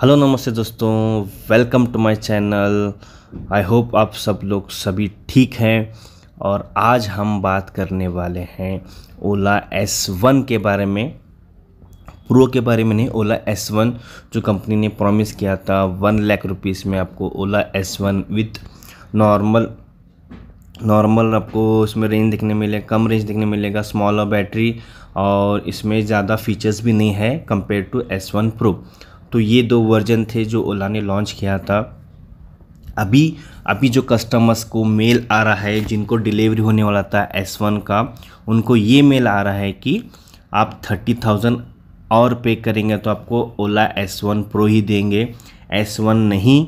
hello नमस्ते दोस्तों welcome to my channel I hope आप सब लोग सभी ठीक हैं और आज हम बात करने वाले हैं ओला एस वन के बारे में प्रो के बारे में नहीं ओला एस वन जो कंपनी ने प्रॉमिस किया था वन लाख रुपीस में आपको Ola S one with normal normal आपको इसमें रेंज देखने मिले कम रेंज देखने मिलेगा स्मॉलर बैटरी और इसमें ज़्यादा फीचर्स भी नहीं है compare to S one pro तो ये दो वर्जन थे जो ओला ने लॉन्च किया था अभी अभी जो कस्टमर्स को मेल आ रहा है जिनको डिलीवरी होने वाला था एस वन का उनको ये मेल आ रहा है कि आप थर्टी थाउजेंड और पे करेंगे तो आपको ओला एस वन प्रो ही देंगे एस वन नहीं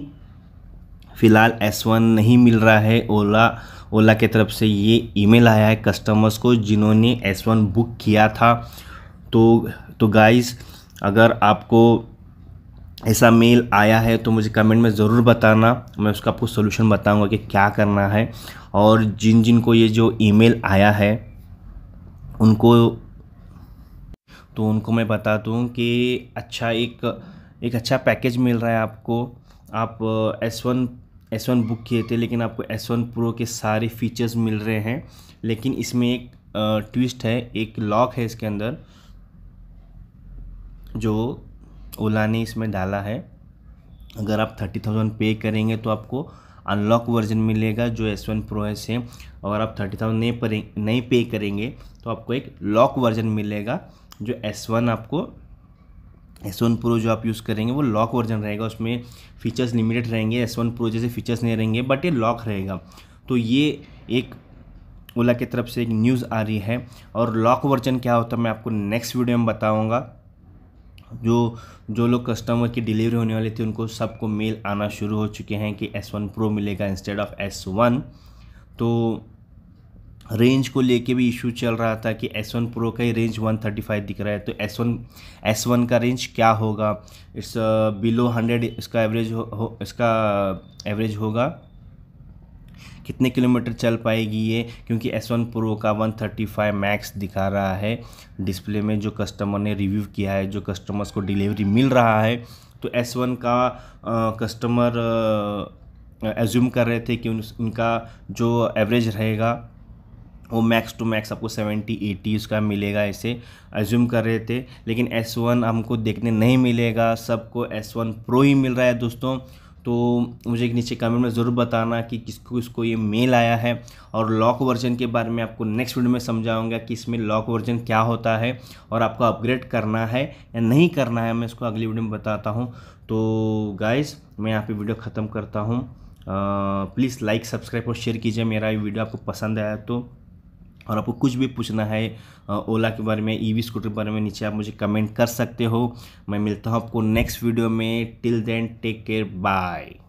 फ़िलहाल एस वन नहीं मिल रहा है ओला ओला के तरफ से ये ईमेल आया है कस्टमर्स को जिन्होंने एस वन बुक किया था तो तो गाइस अगर आपको ऐसा मेल आया है तो मुझे कमेंट में ज़रूर बताना मैं उसका आपको सोल्यूशन बताऊंगा कि क्या करना है और जिन जिन को ये जो ईमेल आया है उनको तो उनको मैं बता दूँ कि अच्छा एक एक अच्छा पैकेज मिल रहा है आपको आप S one S one book किए थे लेकिन आपको एस वन प्रो के सारे फीचर्स मिल रहे हैं लेकिन इसमें एक ट्विस्ट है एक लॉक है इसके अंदर जो ओला ने इसमें डाला है अगर आप थर्टी थाउजेंड पे करेंगे तो आपको अनलॉक वर्जन मिलेगा जो एस वन प्रो है सेम अगर आप थर्टी थाउजेंड नहीं पर नहीं पे करेंगे तो आपको एक लॉक वर्जन मिलेगा जो एस वन आपको एस वन प्रो जो आप यूज़ करेंगे वो लॉक वर्जन रहेगा उसमें फीचर्स लिमिटेड रहेंगे एस वन प्रो जैसे फीचर्स नहीं रहेंगे बट ये लॉक रहेगा तो ये एक ओला की तरफ से एक न्यूज़ आ रही है और लॉक वर्जन क्या होता है मैं आपको नेक्स्ट वीडियो में बताऊँगा जो जो लोग कस्टमर की डिलीवरी होने वाली थी उनको सबको मेल आना शुरू हो चुके हैं कि एस वन प्रो मिलेगा इंस्टेड ऑफ एस वन तो रेंज को लेके भी इशू चल रहा था कि एस वन प्रो का ही रेंज 135 दिख रहा है तो एस वन एस वन का रेंज क्या होगा इट्स बिलो हंड्रेड इसका एवरेज हो, हो इसका एवरेज होगा कितने किलोमीटर चल पाएगी ये क्योंकि एस वन प्रो का वन थर्टी फाइव मैक्स दिखा रहा है डिस्प्ले में जो कस्टमर ने रिव्यू किया है जो कस्टमर्स को डिलीवरी मिल रहा है तो एस वन का आ, कस्टमर एज्यूम कर रहे थे कि उन, उनका जो एवरेज रहेगा वो मैक्स टू मैक्स आपको सेवेंटी एटी उसका मिलेगा ऐसे एज्यूम कर रहे थे लेकिन एस वन हमको देखने नहीं मिलेगा सबको एस वन प्रो ही मिल रहा है दोस्तों तो मुझे एक नीचे कमेंट में ज़रूर बताना कि किसको किसको ये मेल आया है और लॉक वर्जन के बारे में आपको नेक्स्ट वीडियो में समझाऊंगा कि इसमें लॉक वर्जन क्या होता है और आपको अपग्रेड करना है या नहीं करना है मैं इसको अगली वीडियो में बताता हूँ तो गाइज़ मैं यहाँ पर वीडियो ख़त्म करता हूँ प्लीज़ लाइक सब्सक्राइब और शेयर कीजिए मेरा ये वीडियो आपको पसंद आया तो और आपको कुछ भी पूछना है ओला के बारे में ईवी स्कूटर के बारे में नीचे आप मुझे कमेंट कर सकते हो मैं मिलता हूँ आपको नेक्स्ट वीडियो में till then take care bye